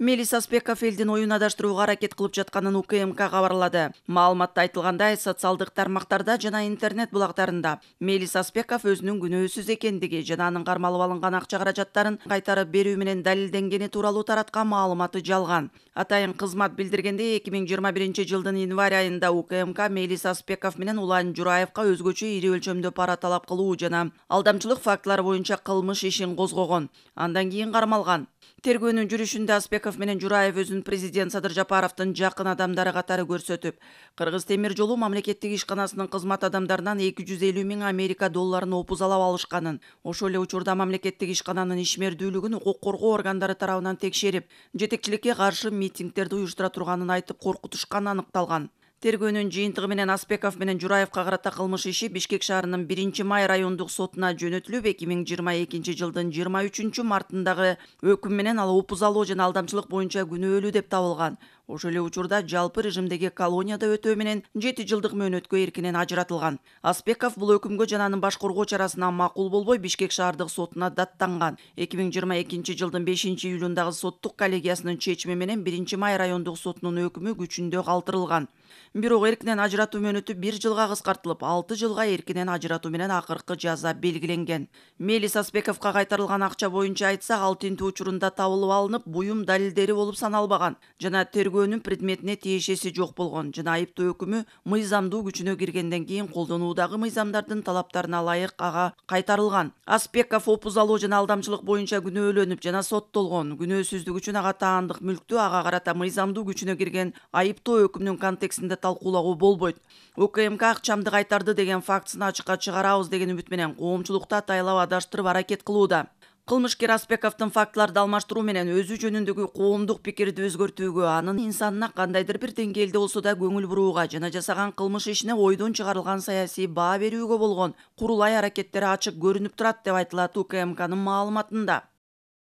мелис аспеков элдин оюн адаштырууга аракет кылып жатканын укмк кабарлады маалыматта айтылгандай социалдык тармактарда жана интернет булактарында мелис аспеков өзүнүн күнөөсүз экендиги жана анын кармалып алынган акча каражаттарын кайтарып берүү менен далилденгени тууралуу тараткан маалыматы жалган атайын кызмат билдиргендей эки миң жыйырма биринчи жылдын январь айында укмк мелис аспеков менен улан жураевка өзгөчө ири өлчөмдө пара талап кылуу жана алдамчылык фактылары боюнча кылмыш ишин козгогон андан кийин кармалган тергөөнүн жүрүшүндө аспеков менен жураев өзүн президент садыр жапаровдун жакын адамдары катары көрсөтүп кыргыз темир жолу мамлекеттик ишканасынын кызмат адамдарынан 250 жүз миң америка долларын опузалап алышканын ошол эле учурда мамлекеттик ишкананын ишмердүүлүгүн укук коргоо органдары тарабынан текшерип жетекчиликке каршы митингдерди уюштура турганын айтып коркутушканы аныкталган тергөөнүн жыйынтыгы менен аспеков менен жураевка карата кылмыш иши бишкек шаарынын биринчи май райондук сотуна жөнөтүлүп эки миң жыйырма экинчи жылдын жыйырма үчүнчү мартындагы өкүм менен ал опузалоо жана алдамчылык боюнча күнөөлүү деп табылган ошол эле учурда жалпы режимдеги колонияда өтөө менен жети жылдык мөөнөткө эркинен ажыратылган аспеков бул өкүмгө жана анын башкоргоо чарасына макул болбой бишкек шаардык сотуна даттанган эки миң жыйырма экинчи жылдын бешинчи июлундагы соттук коллегиясынын чечими менен биринчи май райондук сотунун өкүмү күчүндө калтырылган бирок эркинен ажыратуу мөөнөтү бир жылга кыскартылып алты жылга эркинен ажыратуу менен акыркы жаза белгиленген мелис аспековго кайтарылган акча боюнча айтсак ал тинтүү учурунда табылып алынып буюм далилдери болуп саналбаган жана тергөө өнүм предметине тиешеси жок болгон жана айыптоо өкүмү мыйзамдуу күчүнө киргенден кийин колдонуудагы мыйзамдардын талаптарына ылайык ага кайтарылган аспеков опуз алуу жана алдамчылык боюнча күнөөлөнүп жана соттолгон күнөөсүздүк үчүн ага таандык мүлктү ага карата мыйзамдуу күчүнө кирген айыптоо өкүмүнүн контекстинде талкуулоого болбойт укмк акчамды кайтарды деген фактысын ачыкка чыгарабыз деген үмүт менен коомчулукту атайылап адаштырып аракет кылууда кылмышкер асбековдун фактыларды алмаштыруу менен өзү жөнүндөгү коомдук пикирди өзгөртүүгө анын инсанына кандайдыр бир деңгээлде болсо да көңүл бурууга жана жасаган кылмыш ишине ойдон чыгарылган саясий баа берүүгө болгон курулай аракеттери ачык көрүнүп турат деп айтылат укмкнын маалыматында